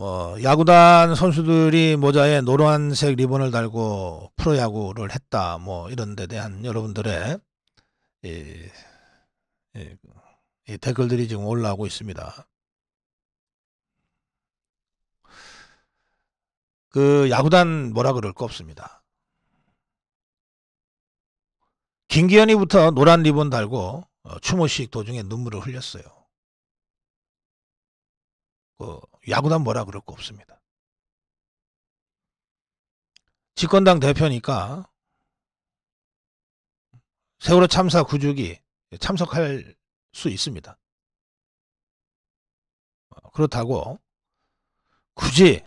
뭐 야구단 선수들이 모자에 노란색 리본을 달고 프로야구를 했다 뭐 이런 데 대한 여러분들의 이, 이, 이 댓글들이 지금 올라오고 있습니다. 그 야구단 뭐라 그럴 거 없습니다. 김기현이부터 노란 리본 달고 어, 추모식 도중에 눈물을 흘렸어요. 그 야구단 뭐라 그럴 거 없습니다. 집권당 대표니까 세월호 참사 구조기 참석할 수 있습니다. 그렇다고 굳이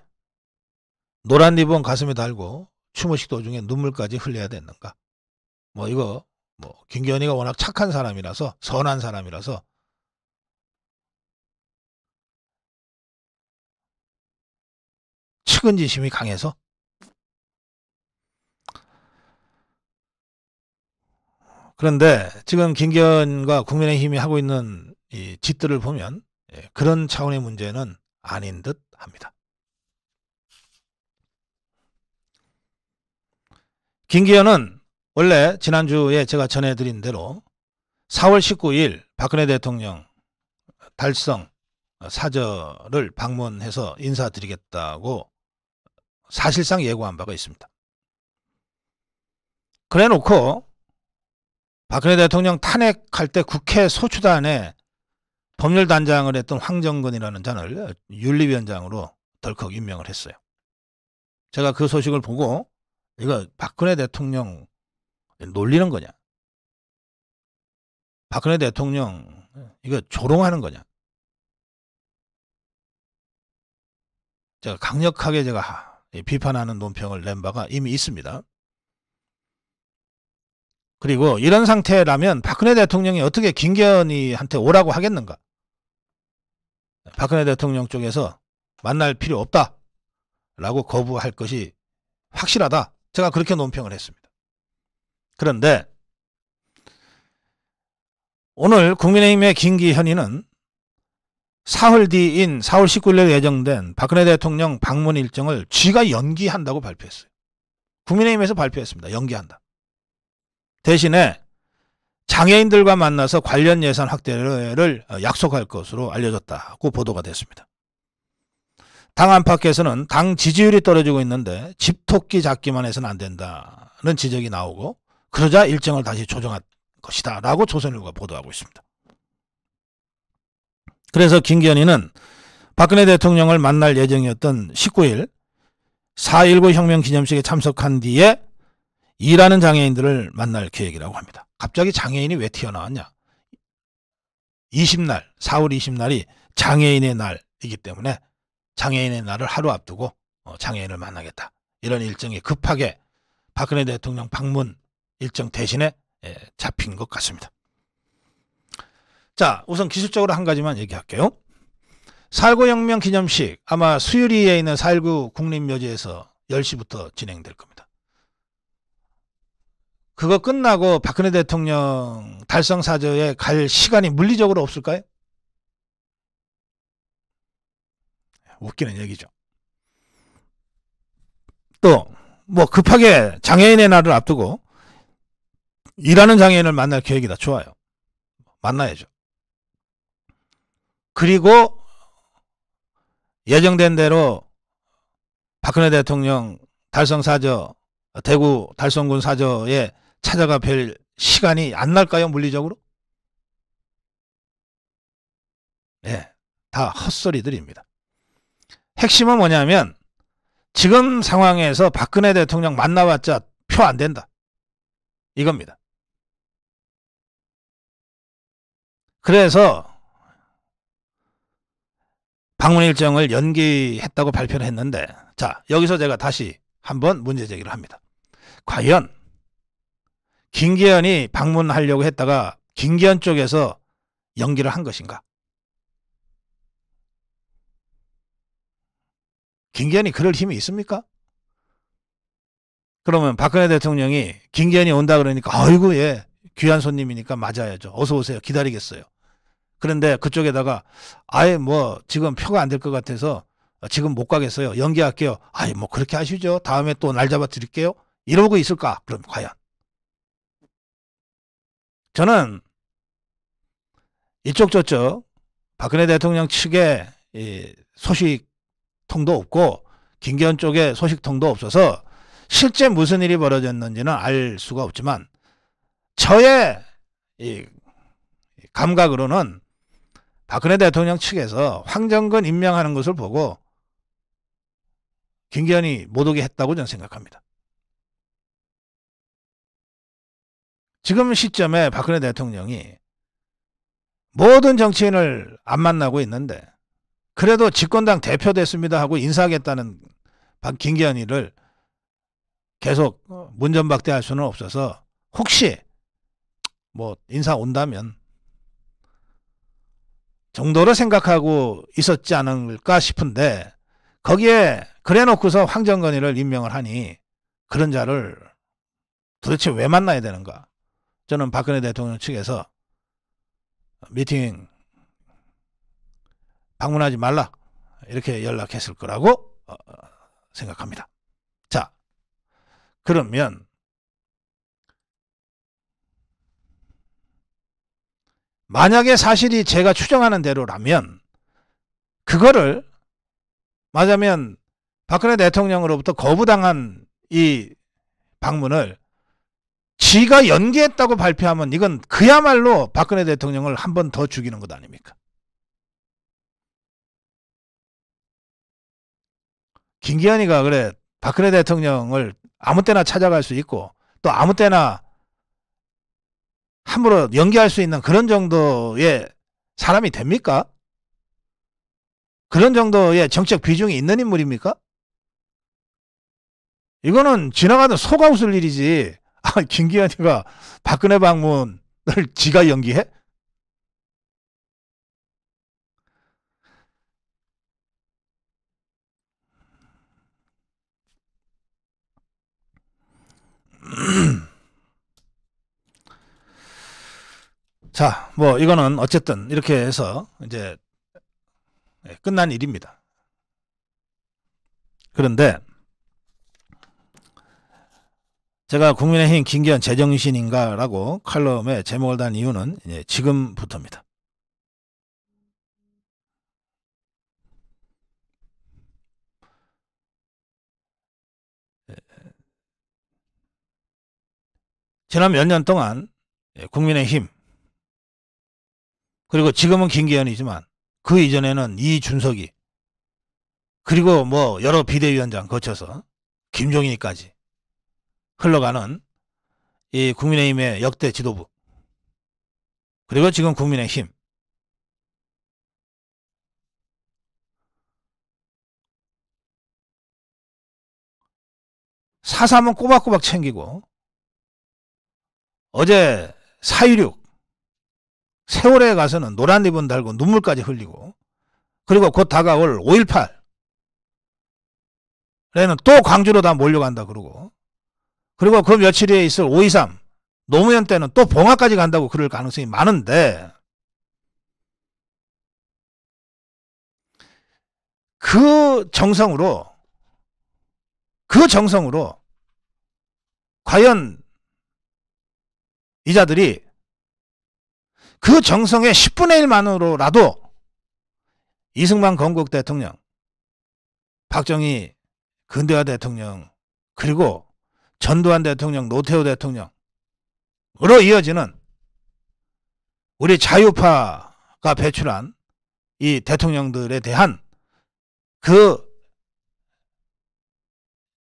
노란 리본 가슴에 달고 추모식 도중에 눈물까지 흘려야 됐는가? 뭐 이거 뭐 김기현이가 워낙 착한 사람이라서 선한 사람이라서 측은지심이 강해서 그런데 지금 김기현과 국민의힘이 하고 있는 이 짓들을 보면 예, 그런 차원의 문제는 아닌 듯 합니다. 김기현은 원래 지난주에 제가 전해드린 대로 4월 19일 박근혜 대통령 달성 사저를 방문해서 인사드리겠다고 사실상 예고한 바가 있습니다. 그래 놓고 박근혜 대통령 탄핵할 때 국회 소추단에 법률단장을 했던 황정근이라는 자를 윤리위원장으로 덜컥 임명을 했어요. 제가 그 소식을 보고 이거 박근혜 대통령 놀리는 거냐? 박근혜 대통령 이거 조롱하는 거냐? 제가 강력하게 제가 예, 비판하는 논평을 낸 바가 이미 있습니다. 그리고 이런 상태라면 박근혜 대통령이 어떻게 김기현이한테 오라고 하겠는가? 박근혜 대통령 쪽에서 만날 필요 없다. 라고 거부할 것이 확실하다. 제가 그렇게 논평을 했습니다. 그런데 오늘 국민의힘의 김기현이는 사흘 뒤인 4월 19일에 예정된 박근혜 대통령 방문 일정을 쥐가 연기한다고 발표했어요. 국민의힘에서 발표했습니다. 연기한다. 대신에 장애인들과 만나서 관련 예산 확대를 약속할 것으로 알려졌다고 보도가 됐습니다. 당 안팎에서는 당 지지율이 떨어지고 있는데 집토끼 잡기만 해서는 안 된다는 지적이 나오고 그러자 일정을 다시 조정할 것이다 라고 조선일보가 보도하고 있습니다. 그래서 김기현이는 박근혜 대통령을 만날 예정이었던 19일 4.19 혁명 기념식에 참석한 뒤에 일하는 장애인들을 만날 계획이라고 합니다. 갑자기 장애인이 왜 튀어나왔냐? 20날, 4월 20날이 장애인의 날이기 때문에 장애인의 날을 하루 앞두고 어, 장애인을 만나겠다. 이런 일정이 급하게 박근혜 대통령 방문 일정 대신에 예, 잡힌 것 같습니다. 자, 우선 기술적으로 한 가지만 얘기할게요. 4.19 혁명 기념식 아마 수유리에 있는 4.19 국립묘지에서 10시부터 진행될 겁니다. 그거 끝나고 박근혜 대통령 달성사저에 갈 시간이 물리적으로 없을까요? 웃기는 얘기죠. 또, 뭐 급하게 장애인의 날을 앞두고 일하는 장애인을 만날 계획이다. 좋아요. 만나야죠. 그리고 예정된 대로 박근혜 대통령 달성 사저 대구 달성군 사저에 찾아가 별 시간이 안 날까요 물리적으로? 네, 다 헛소리들입니다. 핵심은 뭐냐면 지금 상황에서 박근혜 대통령 만나봤자 표 안 된다. 이겁니다. 그래서 방문 일정을 연기했다고 발표를 했는데 자 여기서 제가 다시 한번 문제 제기를 합니다. 과연 김기현이 방문하려고 했다가 김기현 쪽에서 연기를 한 것인가? 김기현이 그럴 힘이 있습니까? 그러면 박근혜 대통령이 김기현이 온다 그러니까 아이고 예 귀한 손님이니까 맞아야죠. 어서 오세요. 기다리겠어요. 그런데 그쪽에다가 아예 뭐 지금 표가 안 될 것 같아서 지금 못 가겠어요. 연기할게요. 아예 뭐 그렇게 하시죠. 다음에 또 날 잡아 드릴게요. 이러고 있을까? 그럼 과연. 저는 이쪽 저쪽 박근혜 대통령 측에 소식통도 없고 김기현 쪽에 소식통도 없어서 실제 무슨 일이 벌어졌는지는 알 수가 없지만 저의 이 감각으로는 박근혜 아, 대통령 측에서 황정근 임명하는 것을 보고 김기현이 못 오게 했다고 저는 생각합니다. 지금 시점에 박근혜 대통령이 모든 정치인을 안 만나고 있는데 그래도 집권당 대표 됐습니다 하고 인사하겠다는 김기현이를 계속 문전박대할 수는 없어서 혹시 뭐 인사 온다면 정도로 생각하고 있었지 않을까 싶은데 거기에 그래놓고서 황정건이를 임명을 하니 그런 자를 도대체 왜 만나야 되는가? 저는 박근혜 대통령 측에서 미팅 방문하지 말라 이렇게 연락했을 거라고 어, 생각합니다. 자 그러면 만약에 사실이 제가 추정하는 대로라면 그거를 맞자면 박근혜 대통령으로부터 거부당한 이 방문을 지가 연기했다고 발표하면 이건 그야말로 박근혜 대통령을 한 번 더 죽이는 것 아닙니까? 김기현이가 그래 박근혜 대통령을 아무 때나 찾아갈 수 있고 또 아무 때나 함부로 연기할 수 있는 그런 정도의 사람이 됩니까? 그런 정도의 정책 비중이 있는 인물입니까? 이거는 지나가는 소가 웃을 일이지. 아, 김기현이가 박근혜 방문을 지가 연기해? 자, 뭐 이거는 어쨌든 이렇게 해서 이제 예, 끝난 일입니다. 그런데 제가 국민의힘 김기현 제정신인가라고 칼럼에 제목을 단 이유는 지금부터입니다. 지난 몇 년 동안 국민의힘 그리고 지금은 김기현이지만 그 이전에는 이준석이 그리고 뭐 여러 비대위원장 거쳐서 김종인이까지 흘러가는 이 국민의힘의 역대 지도부 그리고 지금 국민의힘 사삼은 꼬박꼬박 챙기고 어제 사유륙 세월에 가서는 노란 리본 달고 눈물까지 흘리고 그리고 곧 다가올 5.18에는 또 광주로 다 몰려간다 그러고 그리고 그 며칠 후에 있을 5.23 노무현 때는 또 봉화까지 간다고 그럴 가능성이 많은데 그 정성으로 그 정성으로 과연 이자들이 그 정성의 10분의 1만으로라도 이승만 건국 대통령, 박정희 근대화 대통령, 그리고 전두환 대통령, 노태우 대통령으로 이어지는 우리 자유파가 배출한 이 대통령들에 대한 그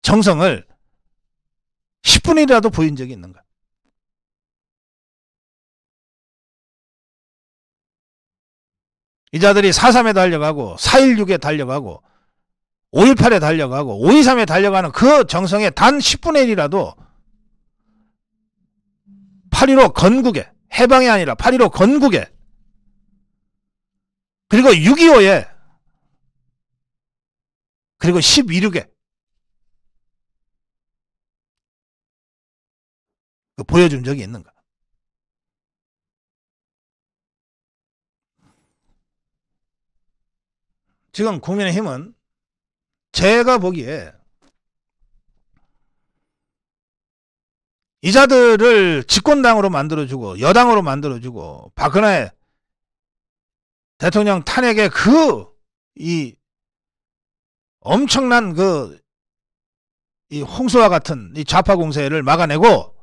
정성을 10분이라도 보인 적이 있는가? 이 자들이 4.3에 달려가고 4.16에 달려가고 5.18에 달려가고 5.23에 달려가는 그 정성에 단 10분의 1이라도 8.15 건국에 해방이 아니라 8.15 건국에 그리고 6.25에 그리고 12.6에 그 보여준 적이 있는가 지금 국민의힘은 제가 보기에 이자들을 집권당으로 만들어주고 여당으로 만들어주고 박근혜 대통령 탄핵의 그이 엄청난 그 이 홍수와 같은 이 좌파 공세를 막아내고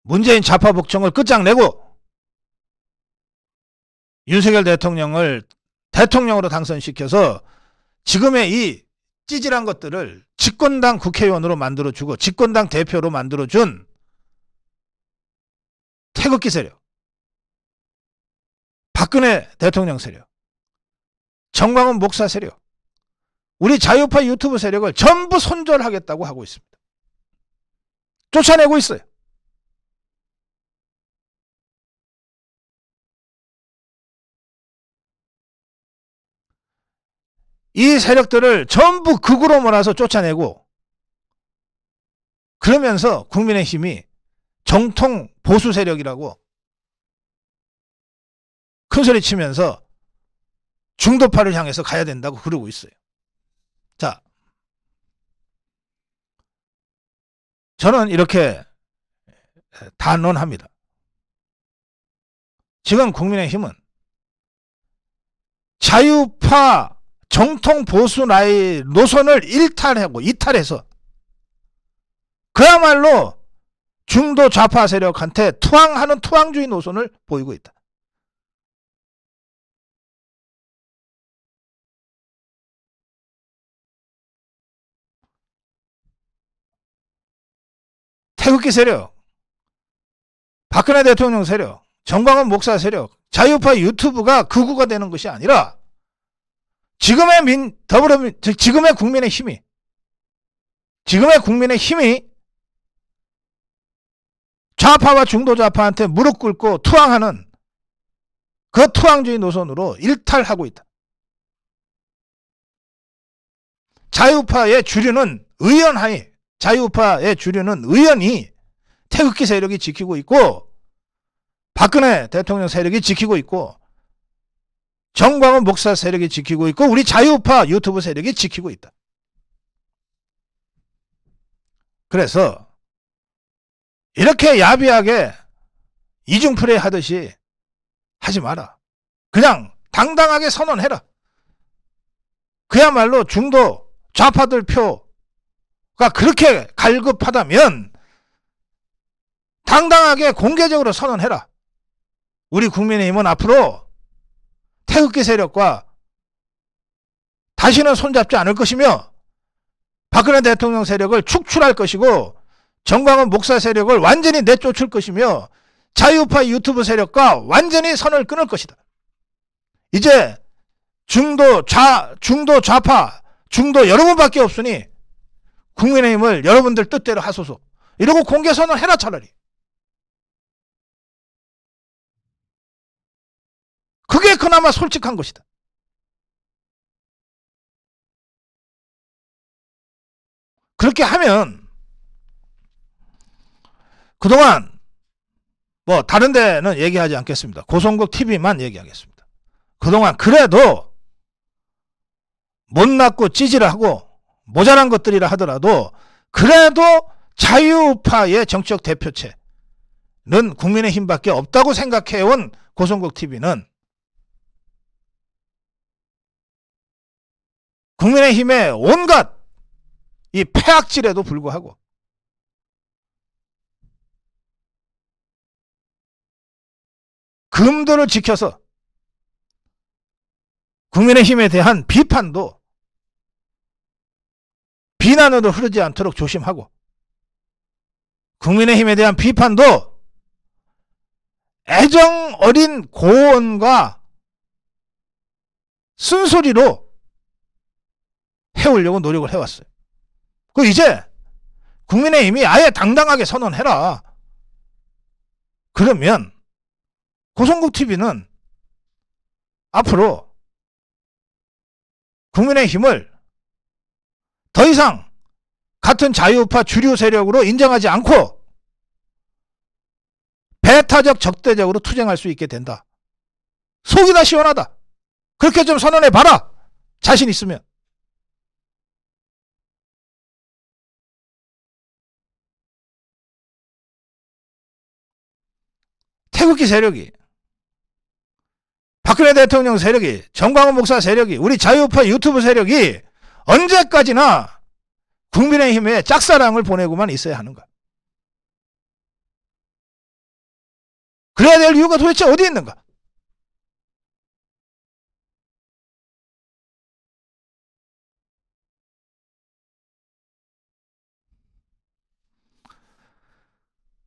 문재인 좌파 복종을 끝장내고 윤석열 대통령을 대통령으로 당선시켜서 지금의 이 찌질한 것들을 집권당 국회의원으로 만들어주고 집권당 대표로 만들어준 태극기 세력, 박근혜 대통령 세력, 정광훈 목사 세력, 우리 자유파 유튜브 세력을 전부 손절하겠다고 하고 있습니다. 쫓아내고 있어요. 이 세력들을 전부 극으로 몰아서 쫓아내고 그러면서 국민의힘이 정통 보수 세력이라고 큰소리 치면서 중도파를 향해서 가야 된다고 그러고 있어요. 자, 저는 이렇게 단언합니다. 지금 국민의힘은 자유파 정통 보수 나의 노선을 일탈하고 이탈해서 그야말로 중도 좌파 세력한테 투항하는 투항주의 노선을 보이고 있다. 태극기 세력, 박근혜 대통령 세력, 정광훈 목사 세력, 자유파 유튜브가 극우가 되는 것이 아니라 지금의 민, 더불어민, 지금의 국민의 힘이, 지금의 국민의 힘이 좌파와 중도좌파한테 무릎 꿇고 투항하는 그 투항주의 노선으로 일탈하고 있다. 자유파의 주류는 의연하이 자유파의 주류는 의연이 태극기 세력이 지키고 있고, 박근혜 대통령 세력이 지키고 있고, 정광은 목사 세력이 지키고 있고 우리 자유파 유튜브 세력이 지키고 있다. 그래서 이렇게 야비하게 이중플레이 하듯이 하지 마라. 그냥 당당하게 선언해라. 그야말로 중도 좌파들 표가 그렇게 갈급하다면 당당하게 공개적으로 선언해라. 우리 국민의힘은 앞으로 태극기 세력과 다시는 손잡지 않을 것이며 박근혜 대통령 세력을 축출할 것이고 정광훈 목사 세력을 완전히 내쫓을 것이며 자유파 유튜브 세력과 완전히 선을 끊을 것이다. 이제 중도 좌 중도 좌파 중도 여러분밖에 없으니 국민의힘을 여러분들 뜻대로 하소서. 이러고 공개 선언 해라 차라리. 그게 그나마 솔직한 것이다. 그렇게 하면 그동안 뭐 다른 데는 얘기하지 않겠습니다. 고성국 TV만 얘기하겠습니다. 그동안 그래도 못났고 찌질하고 모자란 것들이라 하더라도 그래도 자유파의 정치적 대표체는 국민의힘밖에 없다고 생각해온 고성국 TV는 국민의힘의 온갖 이 폐악질에도 불구하고 금도를 지켜서 국민의힘에 대한 비판도 비난으로 흐르지 않도록 조심하고 국민의힘에 대한 비판도 애정 어린 고언과 쓴소리로 해오려고 노력을 해왔어요. 그 이제 국민의힘이 아예 당당하게 선언해라. 그러면 고성국 TV는 앞으로 국민의힘을 더 이상 같은 자유파 주류 세력으로 인정하지 않고 배타적 적대적으로 투쟁할 수 있게 된다. 속이 다 시원하다. 그렇게 좀 선언해 봐라. 자신 있으면. 터키 세력이 박근혜 대통령 세력이 정광호 목사 세력이 우리 자유파 유튜브 세력이 언제까지나 국민의힘에 짝사랑을 보내고만 있어야 하는가 그래야 될 이유가 도대체 어디 있는가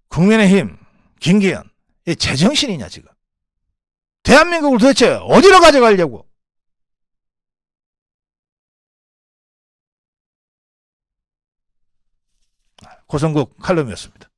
국민의힘 김기현 이 제정신이냐 지금. 대한민국을 도대체 어디로 가져가려고. 아, 고성국 칼럼이었습니다.